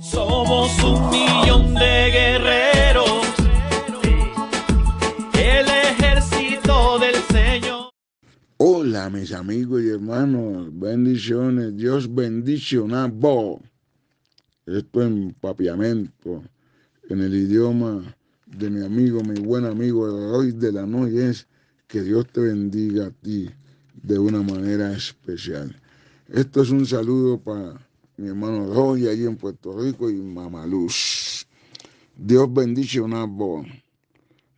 Somos un millón de guerreros, el ejército del Señor. Hola mis amigos y hermanos, bendiciones, Dios vos Esto en papiamento, en el idioma de mi amigo, mi buen amigo hoy de la noche es que Dios te bendiga a ti de una manera especial. Esto es un saludo para mi hermano Roy allí en Puerto Rico y Mamaluz. Dios bendicionado.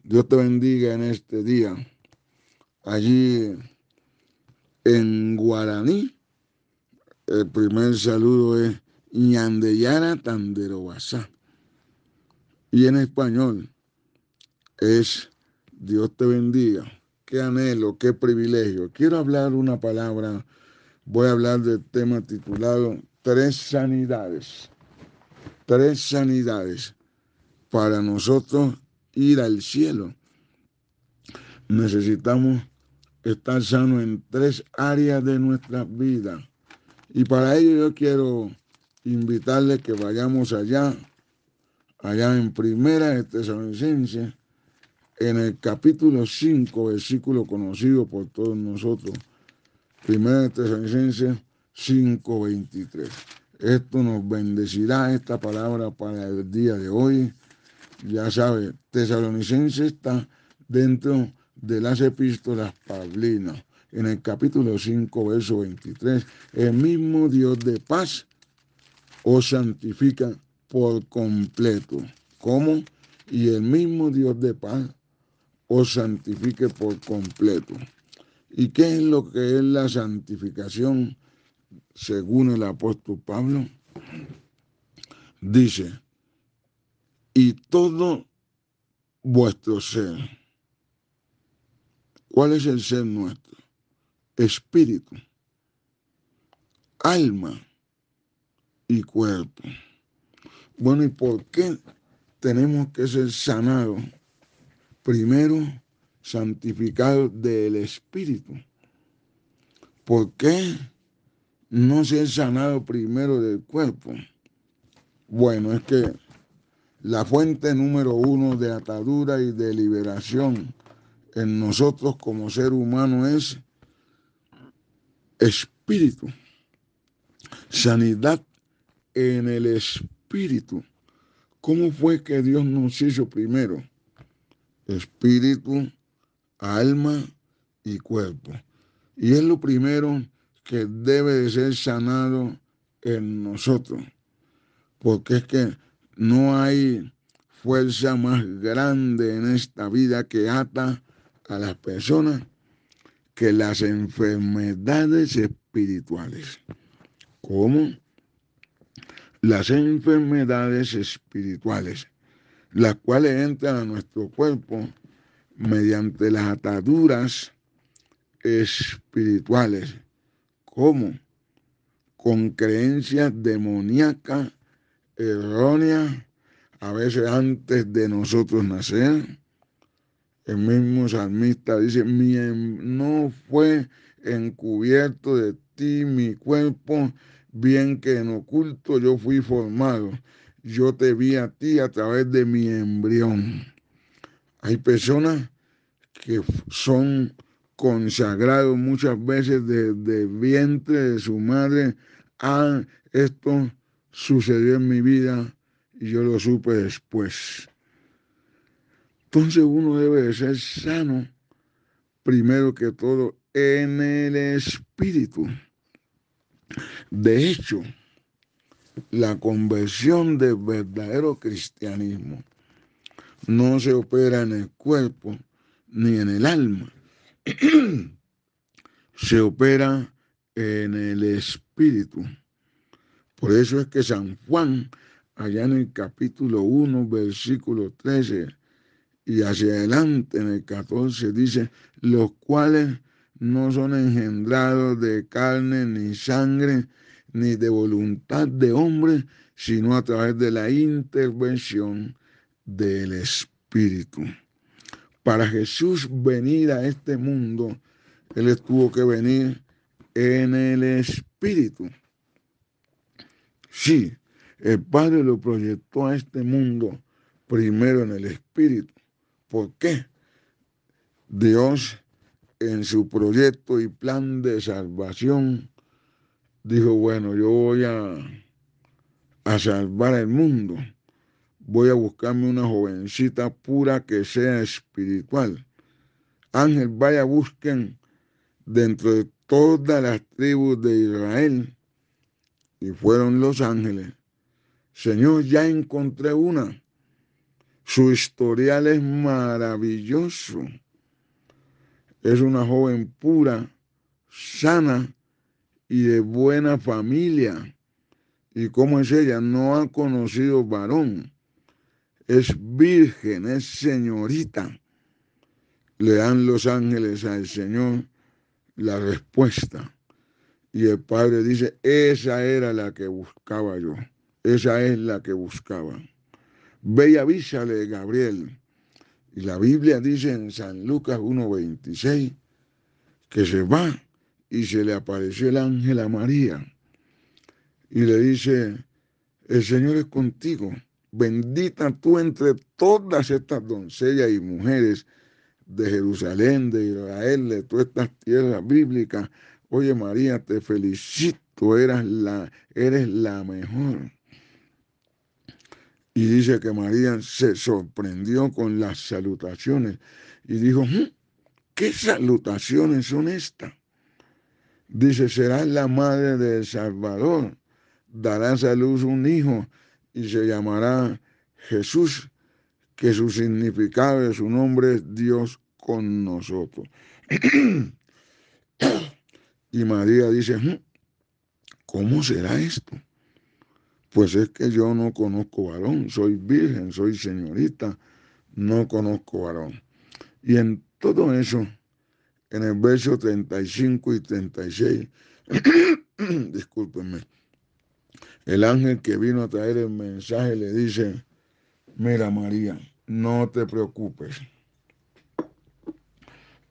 Dios te bendiga en este día. Allí en Guaraní, el primer saludo es Ñandeyara Tanderobasa. Y en español es Dios te bendiga. Qué anhelo, qué privilegio. Quiero hablar una palabra. Voy a hablar del tema titulado tres sanidades, tres sanidades para nosotros ir al cielo. Necesitamos estar sanos en tres áreas de nuestra vida. Y para ello yo quiero invitarles que vayamos allá, allá en Primera de Tesalonicenses, en el capítulo 5, versículo conocido por todos nosotros. Primera de 5:23. Esto nos bendecirá esta palabra para el día de hoy. Ya sabe, Tesalonicense está dentro de las epístolas Pablinas. En el capítulo 5, verso 23, el mismo Dios de paz os santifica por completo. ¿Cómo? Y el mismo Dios de paz os santifique por completo. ¿Y qué es lo que es la santificación? según el apóstol Pablo, dice, y todo vuestro ser. ¿Cuál es el ser nuestro? Espíritu, alma y cuerpo. Bueno, ¿y por qué tenemos que ser sanados? Primero, santificados del Espíritu. ¿Por qué? no se han sanado primero del cuerpo? Bueno, es que la fuente número uno de atadura y de liberación en nosotros como ser humano es espíritu. Sanidad en el espíritu. ¿Cómo fue que Dios nos hizo primero? Espíritu, alma y cuerpo. Y es lo primero que debe de ser sanado en nosotros, porque es que no hay fuerza más grande en esta vida que ata a las personas que las enfermedades espirituales. ¿Cómo? Las enfermedades espirituales, las cuales entran a nuestro cuerpo mediante las ataduras espirituales ¿Cómo? Con creencias demoníacas, erróneas, a veces antes de nosotros nacer. El mismo salmista dice, em-, no fue encubierto de ti mi cuerpo, bien que en oculto yo fui formado. Yo te vi a ti a través de mi embrión. Hay personas que son consagrado muchas veces desde el vientre de su madre a ah, esto sucedió en mi vida y yo lo supe después. Entonces uno debe de ser sano, primero que todo, en el espíritu. De hecho, la conversión del verdadero cristianismo no se opera en el cuerpo ni en el alma, se opera en el espíritu. Por eso es que San Juan, allá en el capítulo 1, versículo 13 y hacia adelante en el 14, dice, los cuales no son engendrados de carne ni sangre, ni de voluntad de hombre, sino a través de la intervención del Espíritu para Jesús venir a este mundo, Él tuvo que venir en el Espíritu. Sí, el Padre lo proyectó a este mundo primero en el Espíritu. ¿Por qué? Dios en su proyecto y plan de salvación dijo, bueno, yo voy a, a salvar el mundo voy a buscarme una jovencita pura que sea espiritual. Ángel, vaya, busquen dentro de todas las tribus de Israel. Y fueron los ángeles. Señor, ya encontré una. Su historial es maravilloso. Es una joven pura, sana y de buena familia. ¿Y cómo es ella? No ha conocido varón es virgen, es señorita. Le dan los ángeles al Señor la respuesta. Y el Padre dice, esa era la que buscaba yo, esa es la que buscaba. Ve y avísale, Gabriel. Y la Biblia dice en San Lucas 1.26 que se va y se le apareció el ángel a María. Y le dice, el Señor es contigo Bendita tú entre todas estas doncellas y mujeres de Jerusalén, de Israel, de todas estas tierras bíblicas. Oye María, te felicito, la, eres la mejor. Y dice que María se sorprendió con las salutaciones y dijo, mm, ¿qué salutaciones son estas? Dice, serás la madre del Salvador, darás a luz un hijo y se llamará Jesús, que su significado de su nombre es Dios con nosotros. y María dice, mm, ¿cómo será esto? Pues es que yo no conozco varón, soy virgen, soy señorita, no conozco varón. Y en todo eso, en el verso 35 y 36, discúlpenme el ángel que vino a traer el mensaje le dice, mira María, no te preocupes.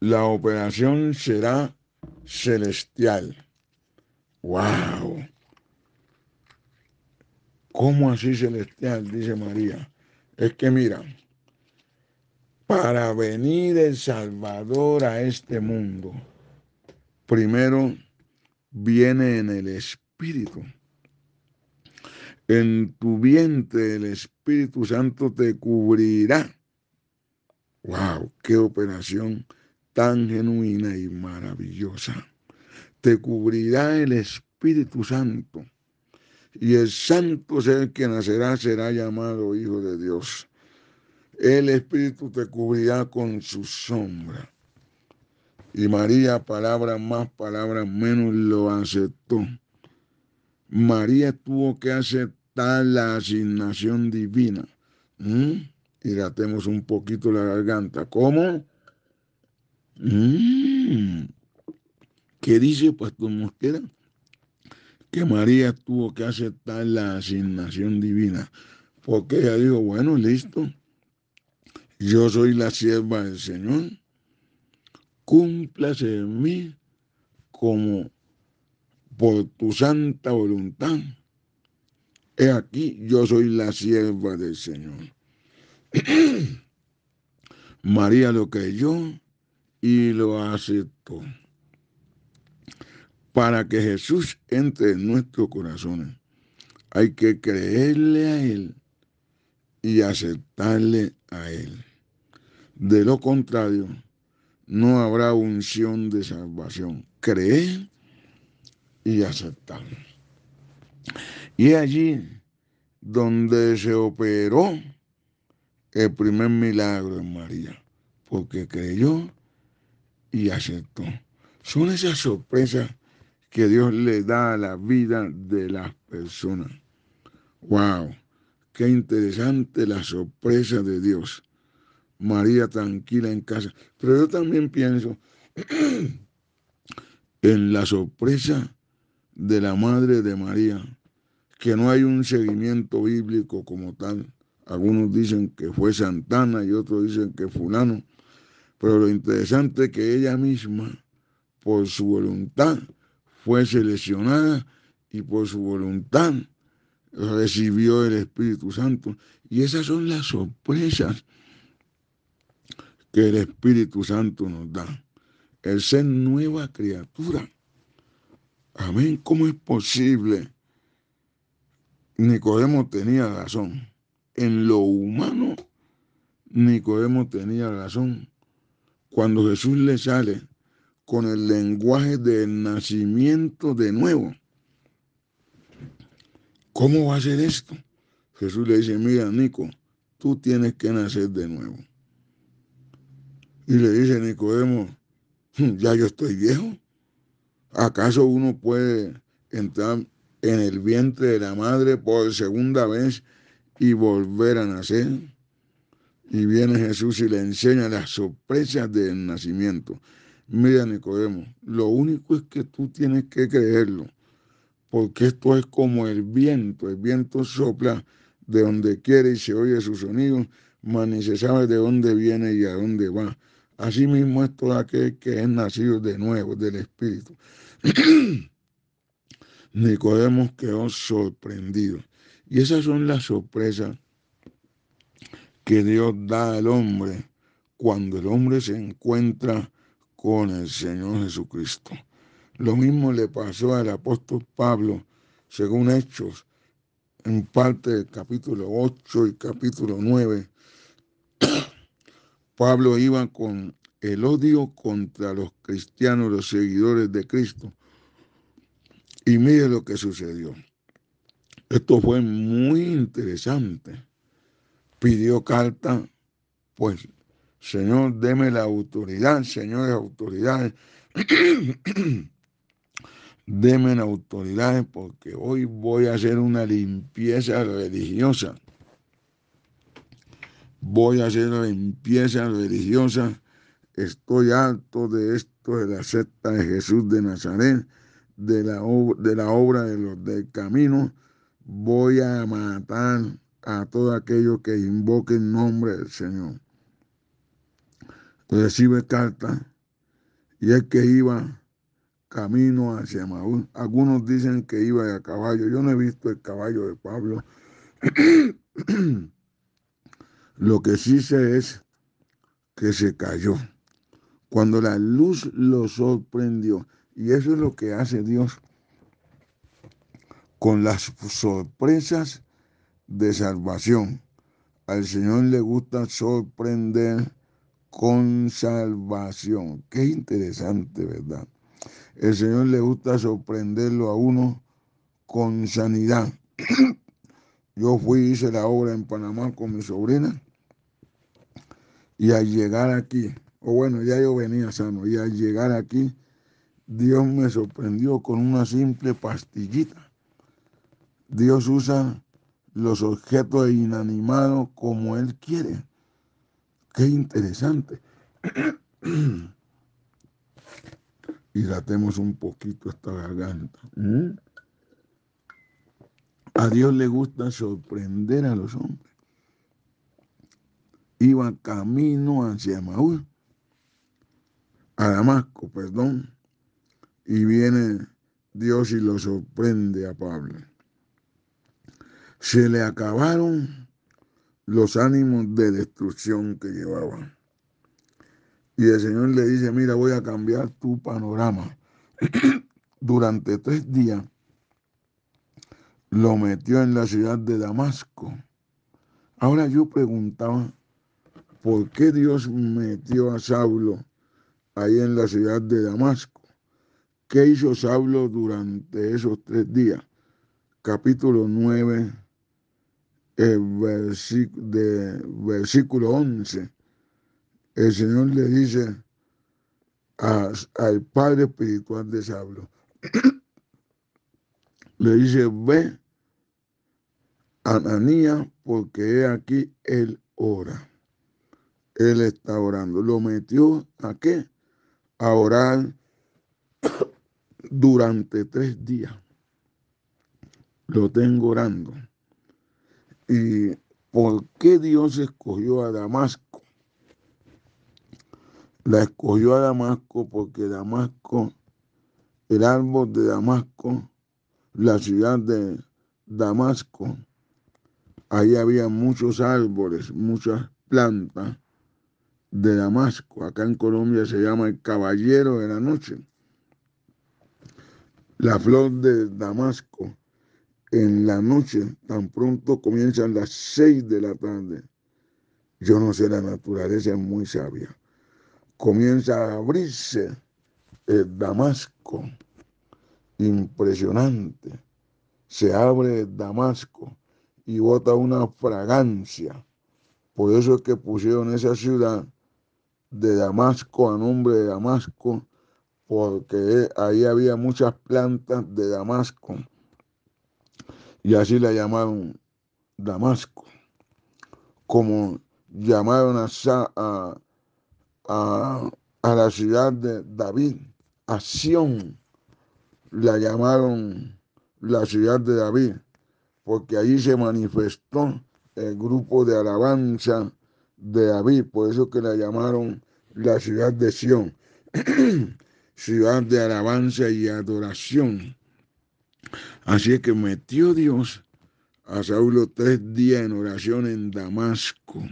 La operación será celestial. ¡Wow! ¿Cómo así celestial? Dice María. Es que mira, para venir el Salvador a este mundo, primero viene en el Espíritu en tu vientre el Espíritu Santo te cubrirá. ¡Wow! ¡Qué operación tan genuina y maravillosa! Te cubrirá el Espíritu Santo. Y el santo ser que nacerá será llamado Hijo de Dios. El Espíritu te cubrirá con su sombra. Y María, palabra más, palabra menos, lo aceptó. María tuvo que aceptar la asignación divina. y gatemos un poquito la garganta. ¿Cómo? que ¿Qué dice Pastor pues, Mosquera? Que María tuvo que aceptar la asignación divina. Porque ella dijo, bueno, listo. Yo soy la sierva del Señor. Cúmplase en mí como por tu santa voluntad He aquí, yo soy la sierva del Señor. María lo creyó y lo aceptó. Para que Jesús entre en nuestros corazones, hay que creerle a Él y aceptarle a Él. De lo contrario, no habrá unción de salvación. Creer y aceptar. Y allí donde se operó el primer milagro en María, porque creyó y aceptó. Son esas sorpresas que Dios le da a la vida de las personas. ¡Wow! Qué interesante la sorpresa de Dios. María tranquila en casa. Pero yo también pienso en la sorpresa de la madre de María que no hay un seguimiento bíblico como tal. Algunos dicen que fue Santana y otros dicen que fulano. Pero lo interesante es que ella misma, por su voluntad, fue seleccionada y por su voluntad recibió el Espíritu Santo. Y esas son las sorpresas que el Espíritu Santo nos da. El ser nueva criatura. Amén. ¿Cómo es posible? Nicodemo tenía razón. En lo humano, Nicodemo tenía razón. Cuando Jesús le sale con el lenguaje del nacimiento de nuevo, ¿cómo va a ser esto? Jesús le dice, mira, Nico, tú tienes que nacer de nuevo. Y le dice Nicodemo, hmm, ya yo estoy viejo. ¿Acaso uno puede entrar en el vientre de la madre por segunda vez y volver a nacer. Y viene Jesús y le enseña las sorpresas del nacimiento. Mira, Nicodemo, lo único es que tú tienes que creerlo, porque esto es como el viento. El viento sopla de donde quiere y se oye su sonido, mas ni se sabe de dónde viene y a dónde va. Asimismo es todo aquel que es nacido de nuevo, del Espíritu. Nicodemos quedó sorprendido. Y esas son las sorpresas que Dios da al hombre cuando el hombre se encuentra con el Señor Jesucristo. Lo mismo le pasó al apóstol Pablo, según Hechos, en parte del capítulo 8 y capítulo 9. Pablo iba con el odio contra los cristianos, los seguidores de Cristo, y mire lo que sucedió. Esto fue muy interesante. Pidió carta, pues, Señor, deme la autoridad, señores autoridades. deme la autoridad porque hoy voy a hacer una limpieza religiosa. Voy a hacer una limpieza religiosa. Estoy alto de esto de la secta de Jesús de Nazaret de la, de la obra de los del camino, voy a matar a todo aquello que invoquen nombre del Señor. Recibe carta y es que iba camino hacia maúl Algunos dicen que iba a caballo. Yo no he visto el caballo de Pablo. Lo que sí sé es que se cayó. Cuando la luz lo sorprendió, y eso es lo que hace Dios con las sorpresas de salvación. Al Señor le gusta sorprender con salvación. Qué interesante, ¿verdad? El Señor le gusta sorprenderlo a uno con sanidad. Yo fui, hice la obra en Panamá con mi sobrina y al llegar aquí, o bueno, ya yo venía sano, y al llegar aquí, Dios me sorprendió con una simple pastillita. Dios usa los objetos inanimados como Él quiere. Qué interesante. Hidratemos un poquito esta garganta. Mm. A Dios le gusta sorprender a los hombres. Iba camino hacia Maúl, a Damasco, perdón y viene Dios y lo sorprende a Pablo. Se le acabaron los ánimos de destrucción que llevaba. Y el Señor le dice, mira, voy a cambiar tu panorama. Durante tres días lo metió en la ciudad de Damasco. Ahora yo preguntaba, ¿por qué Dios metió a Saulo ahí en la ciudad de Damasco? que hizo Sablo durante esos tres días. Capítulo 9, eh, de versículo 11. El Señor le dice al Padre Espiritual de Sablo. le dice, ve a Ananías, porque he aquí él ora. Él está orando. Lo metió a qué? A orar durante tres días. Lo tengo orando. ¿Y por qué Dios escogió a Damasco? La escogió a Damasco porque Damasco, el árbol de Damasco, la ciudad de Damasco, ahí había muchos árboles, muchas plantas de Damasco. Acá en Colombia se llama el Caballero de la Noche la flor de Damasco en la noche, tan pronto comienzan las seis de la tarde. Yo no sé, la naturaleza es muy sabia. Comienza a abrirse el Damasco, impresionante. Se abre el Damasco y bota una fragancia. Por eso es que pusieron esa ciudad de Damasco a nombre de Damasco porque ahí había muchas plantas de Damasco. Y así la llamaron Damasco, como llamaron a, a, la ciudad de David, a Sion, la llamaron la ciudad de David, porque allí se manifestó el grupo de alabanza de David, por eso que la llamaron la ciudad de Sion. ciudad de alabanza y adoración. Así es que metió Dios a Saulo tres días en oración en Damasco,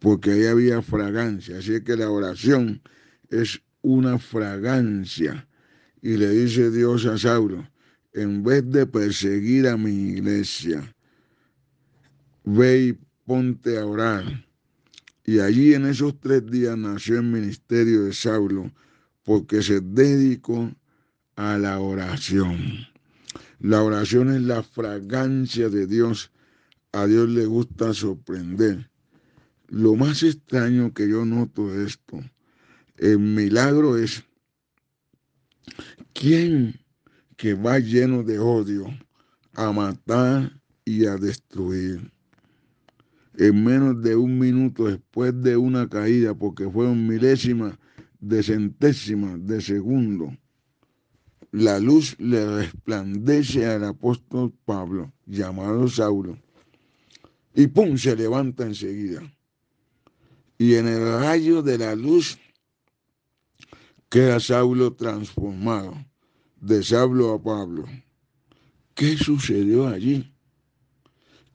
porque ahí había fragancia. Así es que la oración es una fragancia. Y le dice Dios a Saulo, en vez de perseguir a mi iglesia, ve y ponte a orar. Y allí en esos tres días nació el ministerio de Saulo porque se dedicó a la oración. La oración es la fragancia de Dios. A Dios le gusta sorprender. Lo más extraño que yo noto de esto, el milagro es, ¿quién que va lleno de odio a matar y a destruir? En menos de un minuto después de una caída, porque fueron milésima de centésima de segundo. La luz le resplandece al apóstol Pablo, llamado Saulo, y pum, se levanta enseguida. Y en el rayo de la luz queda Saulo transformado, de Saulo a Pablo. ¿Qué sucedió allí?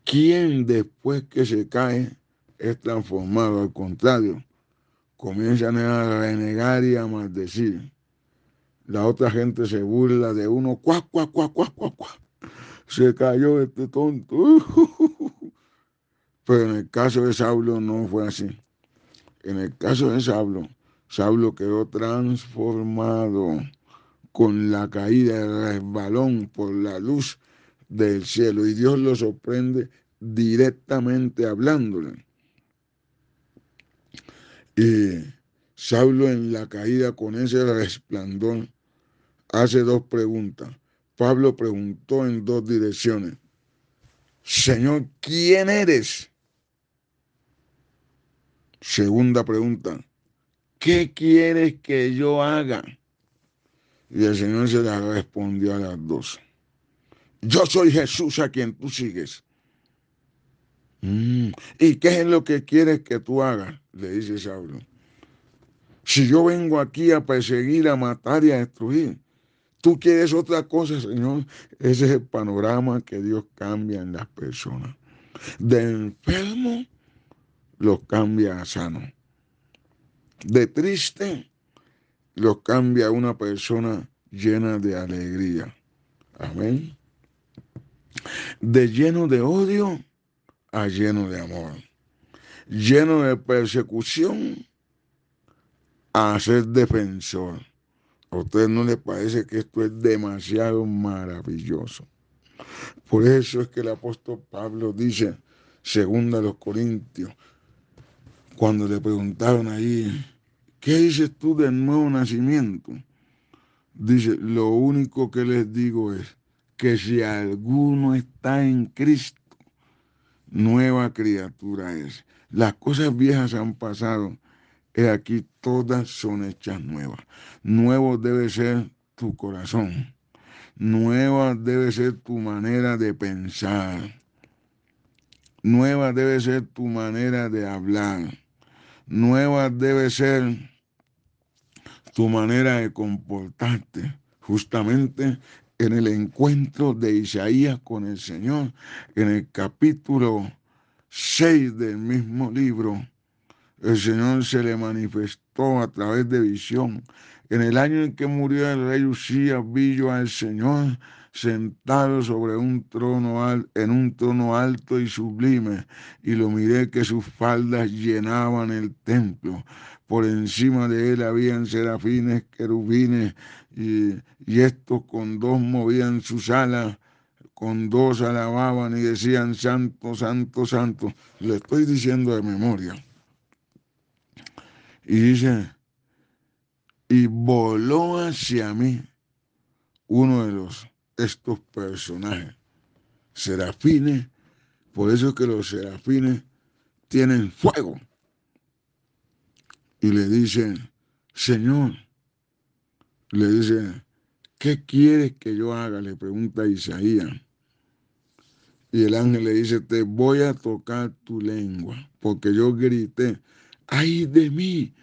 ¿Quién después que se cae es transformado? Al contrario, comienzan a renegar y a maldecir. La otra gente se burla de uno, Cuac, cuac, cuac, cuac, cuac, cuá. Se cayó este tonto. Pero en el caso de Saulo no fue así. En el caso de Saulo, Saulo quedó transformado con la caída del resbalón por la luz del cielo y Dios lo sorprende directamente hablándole. Y Saulo en la caída con ese resplandor hace dos preguntas. Pablo preguntó en dos direcciones. Señor, ¿quién eres? Segunda pregunta. ¿Qué quieres que yo haga? Y el Señor se la respondió a las dos. Yo soy Jesús a quien tú sigues. Mm. ¿Y qué es lo que quieres que tú hagas? le dice Saulo. Si yo vengo aquí a perseguir, a matar y a destruir, tú quieres otra cosa, Señor. Ese es el panorama que Dios cambia en las personas. De enfermo, los cambia a sano. De triste, los cambia a una persona llena de alegría. Amén. De lleno de odio a lleno de amor lleno de persecución a ser defensor. ¿A usted no les parece que esto es demasiado maravilloso? Por eso es que el apóstol Pablo dice, segunda a los Corintios, cuando le preguntaron ahí, ¿qué dices tú del nuevo nacimiento? Dice, lo único que les digo es que si alguno está en Cristo, nueva criatura es. Las cosas viejas han pasado, y aquí todas son hechas nuevas. Nuevo debe ser tu corazón, nueva debe ser tu manera de pensar, nueva debe ser tu manera de hablar, nueva debe ser tu manera de comportarte. Justamente en el encuentro de Isaías con el Señor, en el capítulo 6 del mismo libro, el Señor se le manifestó a través de visión. En el año en que murió el rey Usías, vi yo al Señor sentado sobre un trono en un trono alto y sublime, y lo miré que sus faldas llenaban el templo por encima de él habían serafines, querubines, y, estos con dos movían sus alas, con dos alababan y decían, santo, santo, santo. Le estoy diciendo de memoria. Y dice, y voló hacia mí uno de los, estos personajes, serafines, por eso es que los serafines tienen fuego y le dice, Señor, le dice, ¿qué quieres que yo haga? Le pregunta Isaías. Y el ángel le dice, te voy a tocar tu lengua, porque yo grité, ay de mí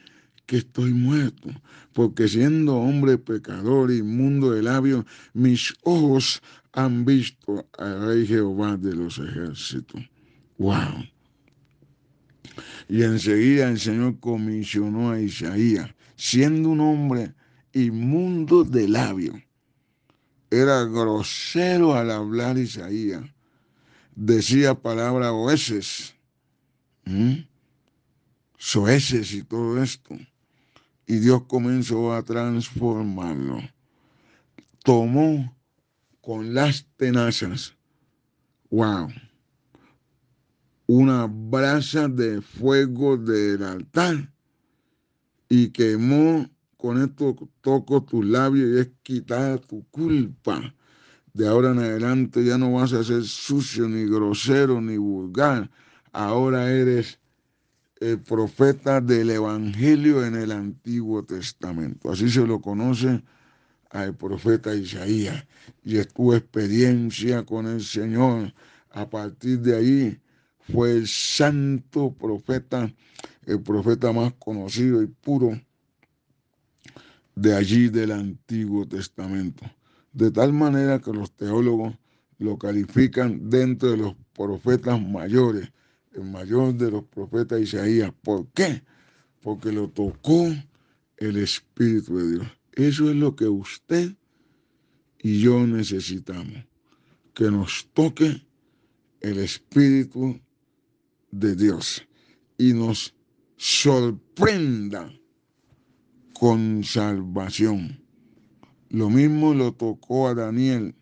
que estoy muerto, porque siendo hombre pecador, y inmundo de labios, mis ojos han visto al Rey Jehová de los ejércitos. ¡Wow! Y enseguida el Señor comisionó a Isaías, siendo un hombre inmundo de labio. Era grosero al hablar Isaías. Decía palabras oeces, ¿Mm? soeces y todo esto. Y Dios comenzó a transformarlo. Tomó con las tenazas. Wow una brasa de fuego del altar y quemó con esto toco tus labios y es quitada tu culpa. De ahora en adelante ya no vas a ser sucio, ni grosero, ni vulgar. Ahora eres el profeta del Evangelio en el Antiguo Testamento. Así se lo conoce al profeta Isaías. Y es tu experiencia con el Señor. A partir de ahí fue el santo profeta, el profeta más conocido y puro de allí del Antiguo Testamento. De tal manera que los teólogos lo califican dentro de los profetas mayores, el mayor de los profetas Isaías. ¿Por qué? Porque lo tocó el Espíritu de Dios. Eso es lo que usted y yo necesitamos, que nos toque el Espíritu de Dios y nos sorprenda con salvación. Lo mismo lo tocó a Daniel,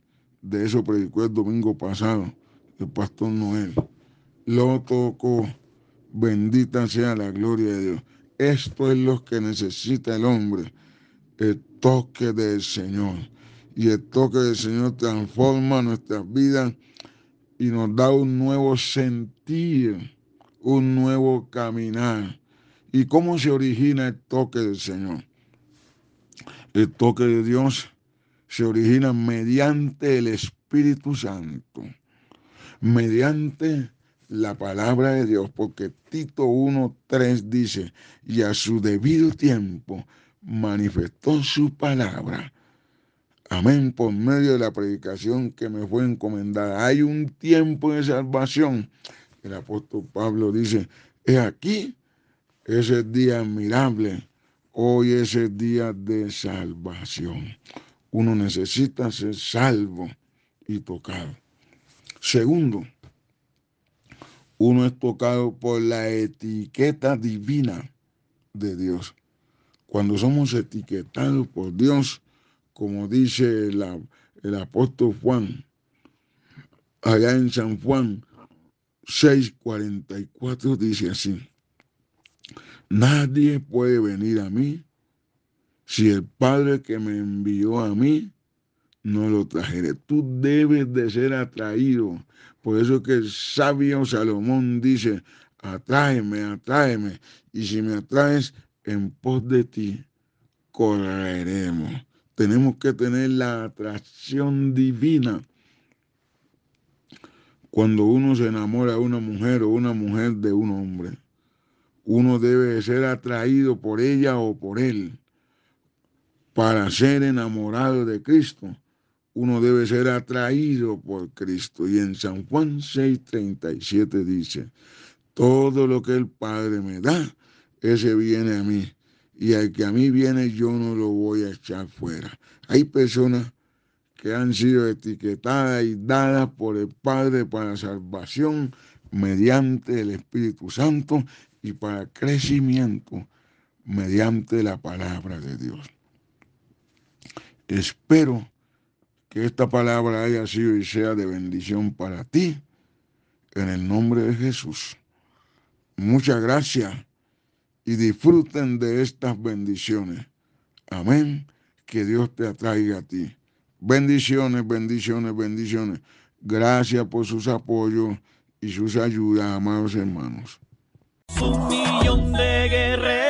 de eso predicó el domingo pasado el pastor Noel. Lo tocó, bendita sea la gloria de Dios. Esto es lo que necesita el hombre, el toque del Señor. Y el toque del Señor transforma nuestras vidas y nos da un nuevo sentido un nuevo caminar. ¿Y cómo se origina el toque del Señor? El toque de Dios se origina mediante el Espíritu Santo, mediante la palabra de Dios, porque Tito 1.3 dice, y a su debido tiempo manifestó su palabra. Amén, por medio de la predicación que me fue encomendada. Hay un tiempo de salvación el apóstol Pablo dice, he aquí ese día admirable, hoy es el día de salvación. Uno necesita ser salvo y tocado. Segundo, uno es tocado por la etiqueta divina de Dios. Cuando somos etiquetados por Dios, como dice el, el apóstol Juan, allá en San Juan 6:44 dice así, nadie puede venir a mí si el Padre que me envió a mí no lo trajere. Tú debes de ser atraído. Por eso que el sabio Salomón dice, atráeme, atráeme. Y si me atraes, en pos de ti correremos. Tenemos que tener la atracción divina cuando uno se enamora de una mujer o una mujer de un hombre. Uno debe ser atraído por ella o por él. Para ser enamorado de Cristo, uno debe ser atraído por Cristo. Y en San Juan 6:37 dice, todo lo que el Padre me da, ese viene a mí. Y al que a mí viene, yo no lo voy a echar fuera. Hay personas que han sido etiquetadas y dadas por el Padre para salvación mediante el Espíritu Santo y para crecimiento mediante la palabra de Dios. Espero que esta palabra haya sido y sea de bendición para ti en el nombre de Jesús. Muchas gracias y disfruten de estas bendiciones. Amén. Que Dios te atraiga a ti. Bendiciones, bendiciones, bendiciones. Gracias por sus apoyos y sus ayudas, amados hermanos. millón de